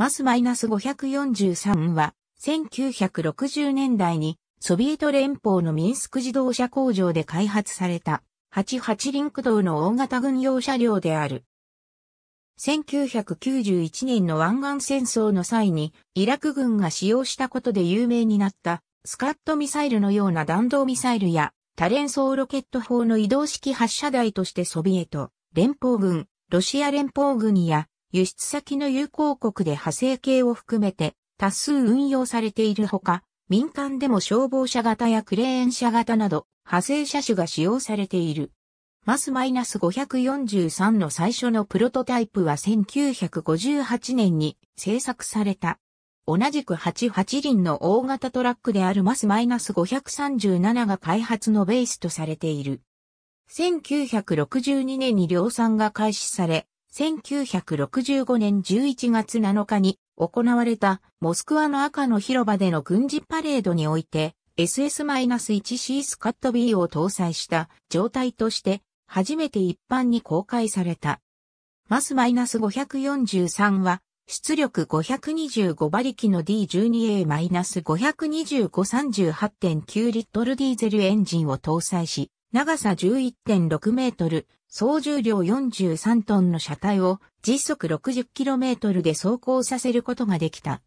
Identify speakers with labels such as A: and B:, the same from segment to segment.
A: マス -543 は、1960年代にソビエト連邦のミンスク自動車工場で開発された88リンク道の大型軍用車両である。1991年の湾岸戦争の際にイラク軍が使用したことで有名になったスカットミサイルのような弾道ミサイルや多連装ロケット砲の移動式発射台としてソビエト、連邦軍、ロシア連邦軍や輸出先の友好国で派生系を含めて多数運用されているほか、民間でも消防車型やクレーン車型など派生車種が使用されている。マスマイナス543の最初のプロトタイプは1958年に製作された。同じく88輪の大型トラックであるマスマイナス537が開発のベースとされている。1962年に量産が開始され、1965年11月7日に行われたモスクワの赤の広場での軍事パレードにおいて SS-1C スカット B を搭載した状態として初めて一般に公開された。マス -543 は出力525馬力の D12A-52538.9 リットルディーゼルエンジンを搭載し、長さ11.6メートル、総重量43トンの車体を時速6 0トルで走行させることができた。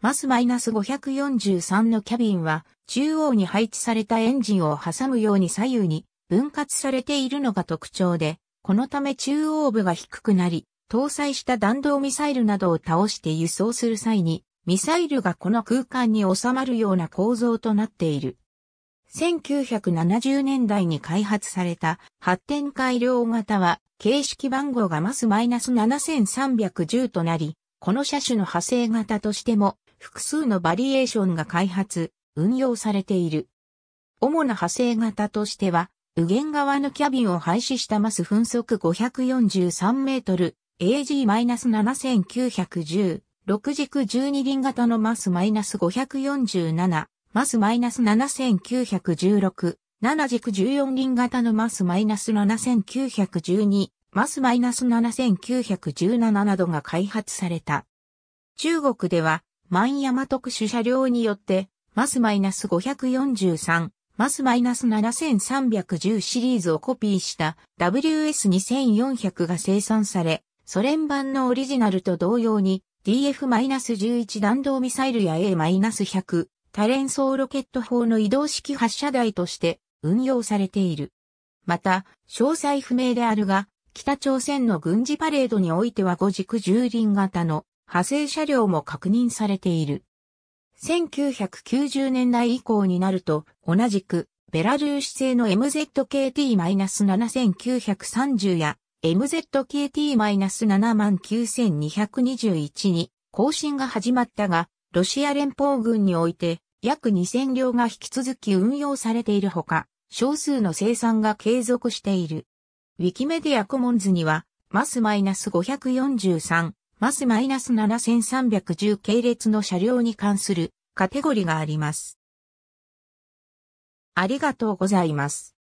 A: マス -543 のキャビンは中央に配置されたエンジンを挟むように左右に分割されているのが特徴で、このため中央部が低くなり、搭載した弾道ミサイルなどを倒して輸送する際に、ミサイルがこの空間に収まるような構造となっている。1970年代に開発された発展改良型は形式番号がマスマイナス7310となり、この車種の派生型としても複数のバリエーションが開発、運用されている。主な派生型としては、右舷側のキャビンを廃止したマス分速543メートル、AG-7910、6軸12輪型のマスマイナス547、マスマイナス7916、7軸14輪型のマスマイナス7912、マスマイナス7917などが開発された。中国では、万山特殊車両によって、マスマイナス543、マスマイナス7310シリーズをコピーした WS2400 が生産され、ソ連版のオリジナルと同様に DF-11 弾道ミサイルや A-100、多連装ロケット砲の移動式発射台として運用されている。また、詳細不明であるが、北朝鮮の軍事パレードにおいては五軸重輪型の派生車両も確認されている。1990年代以降になると、同じく、ベラルーシ製の MZKT-7930 や MZKT-79221 に更新が始まったが、ロシア連邦軍において約2000両が引き続き運用されているほか、少数の生産が継続している。ウィキメディアコモンズには、マスマイナス543、マスマイナス7310系列の車両に関するカテゴリがあります。ありがとうございます。